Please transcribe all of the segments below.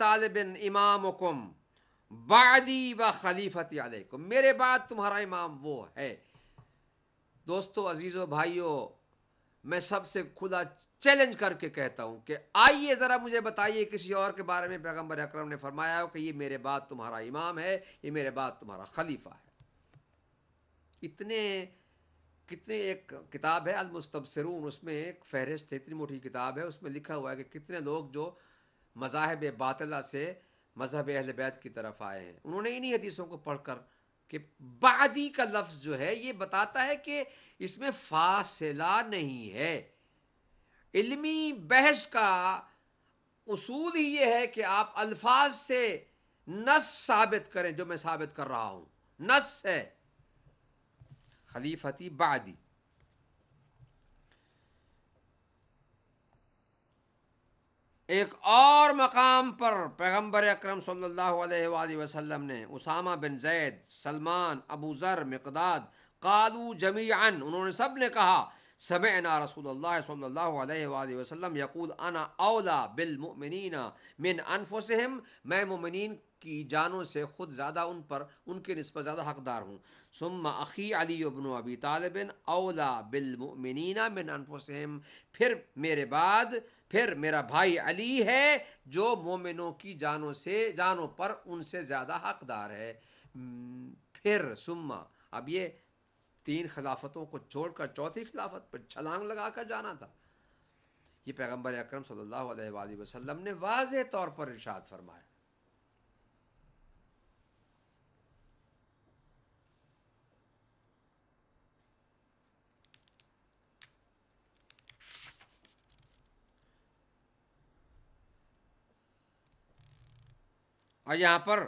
तालबिन इमामकुम बादी व खलीफत अलैकुम मेरे बाद तुम्हारा इमाम वो है दोस्तों अजीज़ों भाइयों मैं सबसे खुदा चैलेंज करके कहता हूँ कि आइए ज़रा मुझे बताइए किसी और के बारे में पैगम्बर अक्रम ने फरमाया हो कि ये मेरे बाद तुम्हारा इमाम है ये मेरे बाद तुम्हारा खलीफा है इतने कितने एक किताब है अलमुस्तबसरून उसमें एक फहरिस्त है इतनी मोटी किताब है उसमें लिखा हुआ है कि कितने लोग जो मज़ाहब बातला से मज़हब अहल बैत की तरफ आए हैं उन्होंने इन्हीं हदीसों को पढ़ कर कि बादी का लफ्ज़ जो है ये बताता है कि इसमें फासला नहीं है इल्मी बहस का उसूल ही ये है कि आप अल्फाज से नस साबित करें जो मैं साबित कर रहा हूँ नस है खलीफती बादी एक और और मकाम पर पैगम्बर अक्रम वसल्लम ने उसामा बिन जैद सलमान अबू ज़र मकदाद कालू जमीन उन्होंने सब ने कहा ना रसूल सल्लल्लाहु यकूल अना अवला बिलमिन मिन अनफोसम मैं मुमिन की जानों से ख़ुद ज़्यादा उन पर उनके नस्बत ज़्यादा हकदार हूँ सुम अखी अली अबन अबी तालबिन अवला बिलमिन मिन अनफोसम फिर मेरे बाद फिर मेरा भाई अली है जो मोमिनों की जानों से जानों पर उनसे ज़्यादा हकदार है फिर सुम्मा अब ये तीन खिलाफतों को छोड़कर चौथी खिलाफत पर छलांग लगा कर जाना था ये पैगम्बर अक्रम सल्लल्लाहु अलैहि वसल्लम ने वाज तौर पर इर्शाद फरमाया और यहाँ पर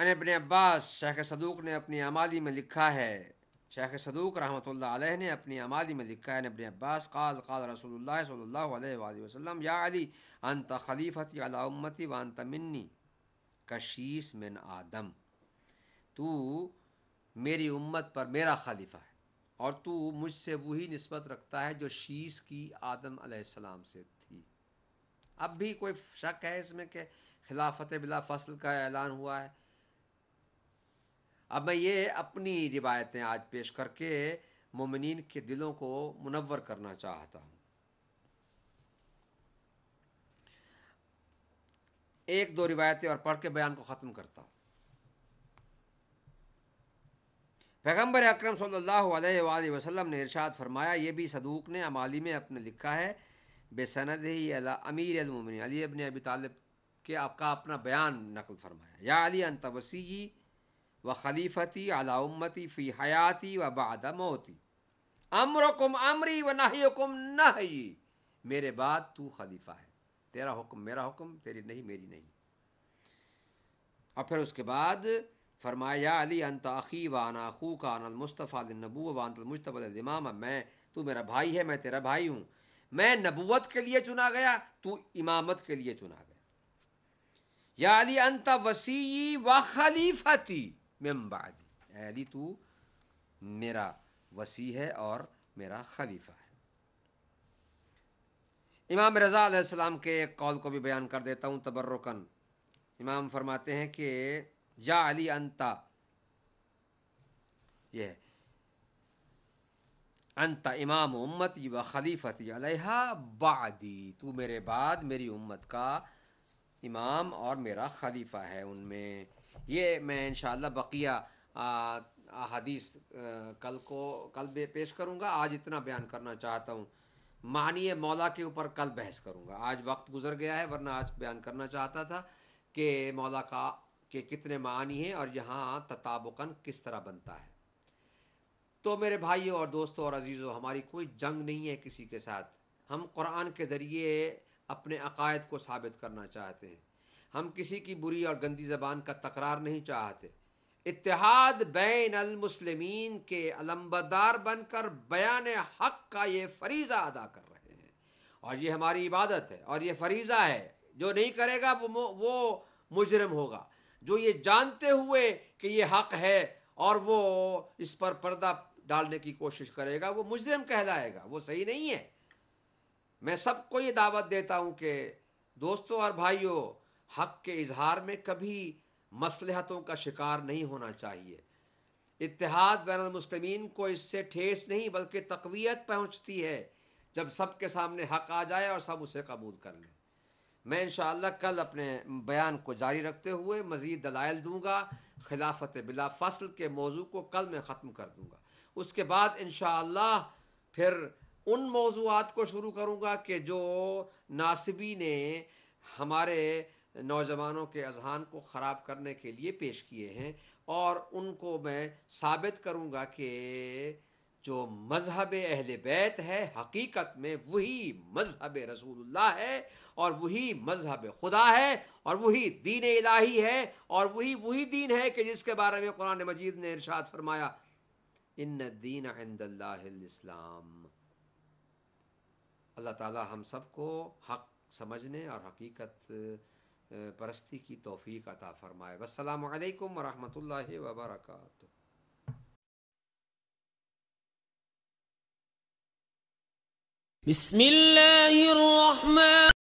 अन अबन अब्बास शेख सदूक ने अपनी आमादी में लिखा है शेख सदूक रहमत ने अपनी आमादी में लिखा है अबन अब्बास काल काल रसूल सल्ला वसलम या अली अनत खलीफत अलाउमती वन तमिन्नी कशीस मिन आदम तू मेरी उम्मत पर मेरा खलीफा है और तू मुझसे वही नस्बत रखता है जो शीश की आदम सलाम से अब भी कोई शक है इसमें कि खिलाफत बिला फसल का ऐलान हुआ है अब मैं ये अपनी रिवायतें आज पेश करके ममिन के दिलों को मुनवर करना चाहता हूँ एक दो रिवायतें और पढ़ के बयान को ख़त्म करता हूँ पैगम्बर अक्रम सल्ला वसलम ने इरशाद फरमाया ये भी सदूक ने अमाली में अपने लिखा है बेसनद ही अला अमीर अलमिन अली अबन अबी तालब के आपका अपना बयान नकल फरमाया या अली अंत वसी व खलीफती अला उम्मती फ़ी हयाती व बाद मोती अमरकुम अमरी व नहीकुम नही मेरे बाद तू खलीफा है तेरा हुक्म मेरा हुक्म तेरी नहीं मेरी नहीं और फिर उसके बाद फरमाया अली अंत अखी वाना खू का अनल मुस्तफ़ा नबू वानतल इमाम मैं तू मेरा भाई है मैं तेरा भाई हूँ मैं नबूत के लिए चुना गया तू इमामत के लिए चुना गया या अली अंत वसी व खलीफती मेम्बादी अली तू मेरा वसी है और मेरा खलीफा है इमाम रज़ा के एक कौल को भी बयान कर देता हूँ तबर्रकन इमाम फरमाते हैं कि या अली अंता यह अंत इमाम उम्मती व खलीफती अलहा बादी तू मेरे बाद मेरी उम्मत का इमाम और मेरा खलीफा है उनमें ये मैं इन बकिया हदीस कल को कल पेश करूँगा आज इतना बयान करना चाहता हूँ मानिए मौला के ऊपर कल बहस करूँगा आज वक्त गुजर गया है वरना आज बयान करना चाहता था कि मौला का के कितने मानी हैं और यहाँ तताबकन किस तरह बनता है तो मेरे भाइयों और दोस्तों और अजीज़ों हमारी कोई जंग नहीं है किसी के साथ हम कुरान के ज़रिए अपने अकायद को साबित करना चाहते हैं हम किसी की बुरी और गंदी ज़बान का तकरार नहीं चाहते इतिहाद बैन अलमुसलम के अलम्बदार बनकर बयान हक का ये फरीज़ा अदा कर रहे हैं और ये हमारी इबादत है और ये फरीज़ा है जो नहीं करेगा वो वो मुजरम होगा जो ये जानते हुए कि ये हक है और वो इस पर पर्दा डालने की कोशिश करेगा वो मुजरिम कहलाएगा वो सही नहीं है मैं सबको ये दावत देता हूँ कि दोस्तों और भाइयों हक के इजहार में कभी मसलहतों का शिकार नहीं होना चाहिए इतिहाद बैन को इससे ठेस नहीं बल्कि तकवीत पहुँचती है जब सब के सामने हक आ जाए और सब उसे कबूल कर लें मैं इन कल अपने बयान को जारी रखते हुए मज़ीद दलाइल दूँगा खिलाफत बिला फसल के मौजू को कल मैं ख़त्म कर दूँगा उसके बाद इन फिर उन मौजूद को शुरू करूँगा कि जो नासिबी ने हमारे नौजवानों के अजहान को ख़राब करने के लिए पेश किए हैं और उनको मैं साबित करूँगा कि जो मजहब अहल बैत है हकीकत में वही मजहब रसूलुल्लाह है और वही मजहब खुदा है और वही दीन इलाही है और वही वही दीन है कि जिसके बारे में कुरान मजीद ने इरशाद फरमाया इन दीन इस्लाम अल्लाह ताला हम सबको हक समझने और हकीकत परस्ती की तोफ़ी अता फ़रमाए वालकम वरहमल वबरकू بسم الله الرحمن